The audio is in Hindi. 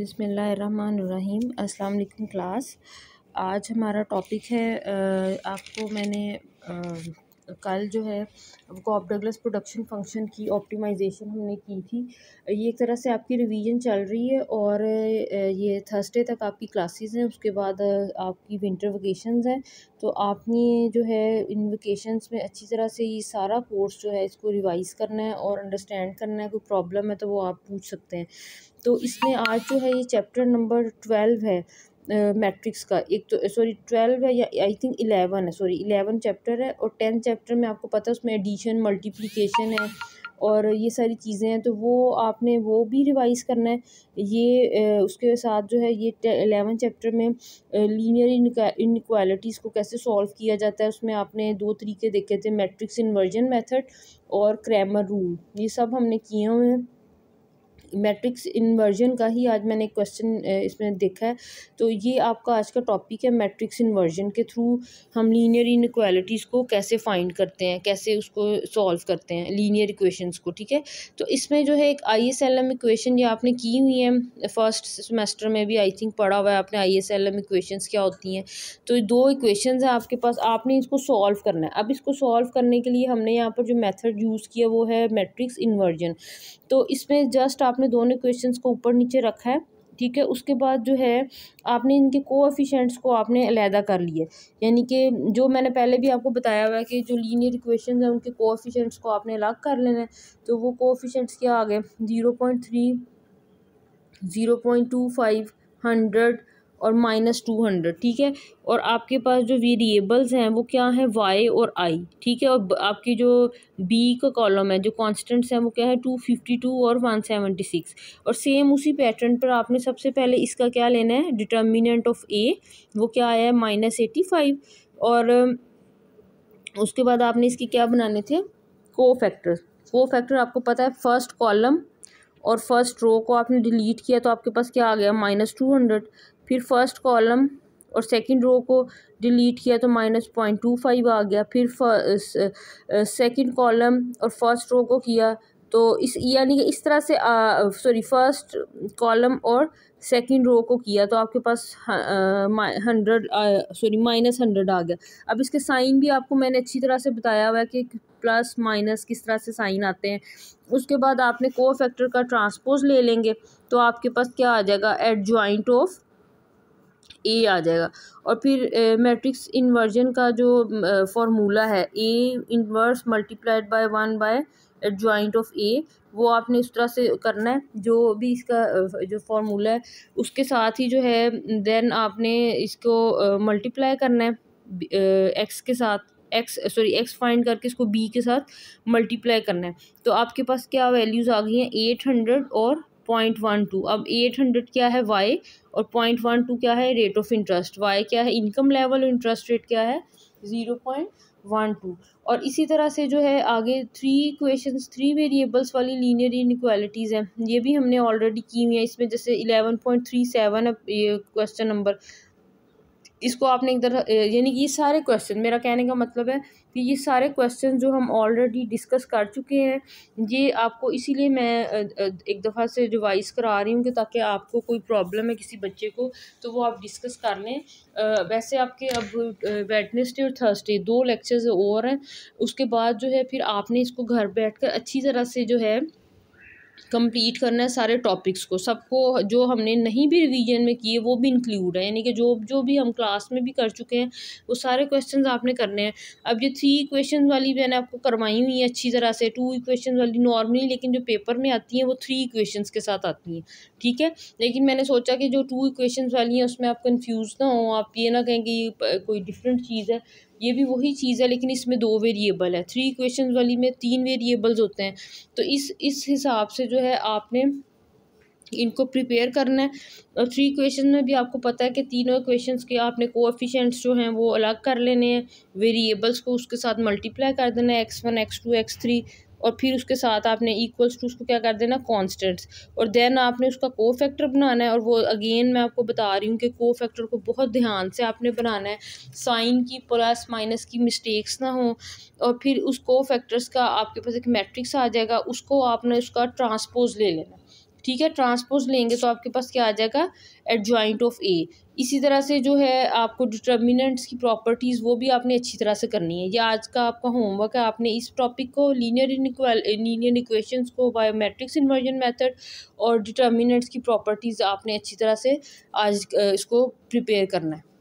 बिसमीम अस्सलाम वालेकुम क्लास आज हमारा टॉपिक है आपको मैंने कल जो है कॉप डगलस प्रोडक्शन फंक्शन की ऑप्टिमाइजेशन हमने की थी ये एक तरह से आपकी रिवीजन चल रही है और ये थर्सडे तक आपकी क्लासेस हैं उसके बाद आपकी विंटर वेकेशंस हैं तो आपने जो है इन वेकेशंस में अच्छी तरह से ये सारा कोर्स जो है इसको रिवाइज़ करना है और अंडरस्टैंड करना है कोई प्रॉब्लम है तो वो आप पूछ सकते हैं तो इसमें आज जो है ये चैप्टर नंबर ट्वेल्व है मैट्रिक्स का एक तो सॉरी ट्वेल्व है या आई थिंक इलेवन है सॉरी इलेवन चैप्टर है और टेंथ चैप्टर में आपको पता है उसमें एडिशन मल्टीप्लिकेशन है और ये सारी चीज़ें हैं तो वो आपने वो भी रिवाइज़ करना है ये उसके साथ जो है ये एलेवन चैप्टर में लीनियर इनक्वालिटीज़ को कैसे सॉल्व किया जाता है उसमें आपने दो तरीके देखे थे मैट्रिक्स इन्वर्जन मेथड और क्रैमर रूल ये सब हमने किए हुए हैं मैट्रिक्स इन्वर्जन का ही आज मैंने क्वेश्चन इसमें देखा है तो ये आपका आज का टॉपिक है मैट्रिक्स इन्वर्जन के थ्रू हम लीनियर इनक्वालिटीज़ को कैसे फाइंड करते हैं कैसे उसको सॉल्व करते हैं लीनियर इक्वेशंस को ठीक है तो इसमें जो है एक I S L M equation ये आपने की हुई है फर्स्ट सेमेस्टर में भी आई थिंक पढ़ा हुआ है आपने I S L M equations क्या होती हैं तो दो इक्वेशन हैं आपके पास आपने इसको सॉल्व करना है अब इसको सॉल्व करने के लिए हमने यहाँ पर जो मैथड यूज़ किया वो है मैट्रिक्स इन्वर्जन तो इसमें जस्ट आपने आपने दोनों क्वेश्चंस को ऊपर नीचे रखा है ठीक है उसके बाद जो है आपने इनके कोऑफिशेंट्स को आपने अलहदा कर लिए यानी कि जो मैंने पहले भी आपको बताया हुआ है कि जो लीनियर इक्वेशन हैं उनके कोअफिशेंट्स को आपने अलग कर लेना है तो वो कोऑफिशेंट्स क्या आ गए zero point three zero point two five hundred और माइनस टू हंड्रेड ठीक है और आपके पास जो वेरिएबल्स हैं वो क्या है वाई और आई ठीक है और आपकी जो बी का कॉलम है जो कांस्टेंट्स हैं वो क्या है टू फिफ्टी टू और वन सेवेंटी सिक्स और सेम उसी पैटर्न पर आपने सबसे पहले इसका क्या लेना है डिटर्मिनेंट ऑफ ए वो क्या आया है माइनस एटी फाइव और उसके बाद आपने इसके क्या बनाने थे को फैक्टर को फैक्टर आपको पता है फर्स्ट कॉलम और फर्स्ट रो को आपने डिलीट किया तो आपके पास क्या आ गया माइनस टू हंड्रेड फिर फर्स्ट कॉलम और सेकंड रो को डिलीट किया तो माइनस पॉइंट टू फाइव आ गया फिर सेकंड कॉलम uh, uh, और फर्स्ट रो को किया तो इस यानी कि इस तरह से सॉरी फर्स्ट कॉलम और सेकंड रो को किया तो आपके पास हंड्रेड सॉरी माइनस हंड्रेड आ गया अब इसके साइन भी आपको मैंने अच्छी तरह से बताया हुआ है कि प्लस माइनस किस तरह से साइन आते हैं उसके बाद आपने को फैक्टर का ट्रांसपोज ले लेंगे तो आपके पास क्या आ जाएगा एट ज्वाइंट ऑफ ए आ जाएगा और फिर मैट्रिक्स इन्वर्जन का जो फॉर्मूला है A inverse multiplied by one by joint of A वो आपने इस तरह से करना है जो भी इसका जो फार्मूला है उसके साथ ही जो है देन आपने इसको मल्टीप्लाई करना है एक्स के साथ एक्स सॉरी एक्स फाइंड करके इसको बी के साथ मल्टीप्लाई करना है तो आपके पास क्या वैल्यूज़ आ गई हैं एट हंड्रेड और पॉइंट वन टू अब एट हंड्रेड क्या है वाई और पॉइंट वन टू क्या है रेट ऑफ इंटरेस्ट वाई क्या है इनकम लेवल और इंटरेस्ट रेट क्या है ज़ीरो पॉइंट वन टू और इसी तरह से जो है आगे थ्री क्वेश्चन थ्री वेरिएबल्स वाली लीनियर इनक्वालिटीज़ हैं ये भी हमने ऑलरेडी की हुई है इसमें जैसे इलेवन पॉइंट थ्री सेवन ये क्वेश्चन नंबर इसको आपने एक तरह यानी कि ये सारे क्वेश्चन मेरा कहने का मतलब है कि ये सारे क्वेश्चन जो हम ऑलरेडी डिस्कस कर चुके हैं ये आपको इसीलिए मैं एक दफ़ा से रिवाइज करा रही हूँ कि ताकि आपको कोई प्रॉब्लम है किसी बच्चे को तो वो आप डिस्कस कर लें वैसे आपके अब वेडनेसडे और थर्सडे दो लेक्चर्स और हैं उसके बाद जो है फिर आपने इसको घर बैठ कर अच्छी तरह से जो है कंप्लीट करना है सारे टॉपिक्स को सबको जो हमने नहीं भी रिवीजन में किए वो भी इंक्लूड है यानी कि जो जो भी हम क्लास में भी कर चुके हैं वो सारे क्वेश्चंस आपने करने हैं अब ये थ्री इक्वेशन वाली मैंने आपको करवाई हुई है अच्छी तरह से टू इक्वेशन वाली नॉर्मली लेकिन जो पेपर में आती हैं वो थ्री क्वेश्चन के साथ आती हैं ठीक है लेकिन मैंने सोचा कि जो टू क्वेश्चन वाली हैं उसमें आप कन्फ्यूज़ ना हो आप ये ना कहें कि कोई डिफरेंट चीज़ है ये भी वही चीज़ है लेकिन इसमें दो वेरिएबल है थ्री क्वेश्चन वाली में तीन वेरिएबल्स होते हैं तो इस इस हिसाब से जो है आपने इनको प्रिपेयर करना है और थ्री क्वेश्चन में भी आपको पता है कि तीनों क्वेश्चन के आपने कोअफिशेंट्स जो हैं वो अलग कर लेने हैं वेरिएबल्स को उसके साथ मल्टीप्लाई कर देना है X one X two X three और फिर उसके साथ आपने इक्वल्स टू उसको क्या कर देना कॉन्स्टेंट्स और देन आपने उसका को फैक्टर बनाना है और वो अगेन मैं आपको बता रही हूँ कि को फैक्टर को बहुत ध्यान से आपने बनाना है साइन की प्लस माइनस की मिस्टेक्स ना हो और फिर उस को फैक्टर्स का आपके पास एक मैट्रिक्स आ जाएगा उसको आपने उसका ट्रांसपोज ले लेना ठीक है ट्रांसपोज लेंगे तो आपके पास क्या आ जाएगा एडजॉइंट ऑफ ए इसी तरह से जो है आपको डिटर्मिनेंट्स की प्रॉपर्टीज़ वो भी आपने अच्छी तरह से करनी है ये आज का आपका होमवर्क है आपने इस टॉपिक को लीनियर लीनियर इक्वेशंस को बायोमेट्रिक्स इन्वर्जन मेथड और डिटर्मिनेंट्स की प्रॉपर्टीज़ आपने अच्छी तरह से आज इसको प्रिपेयर करना है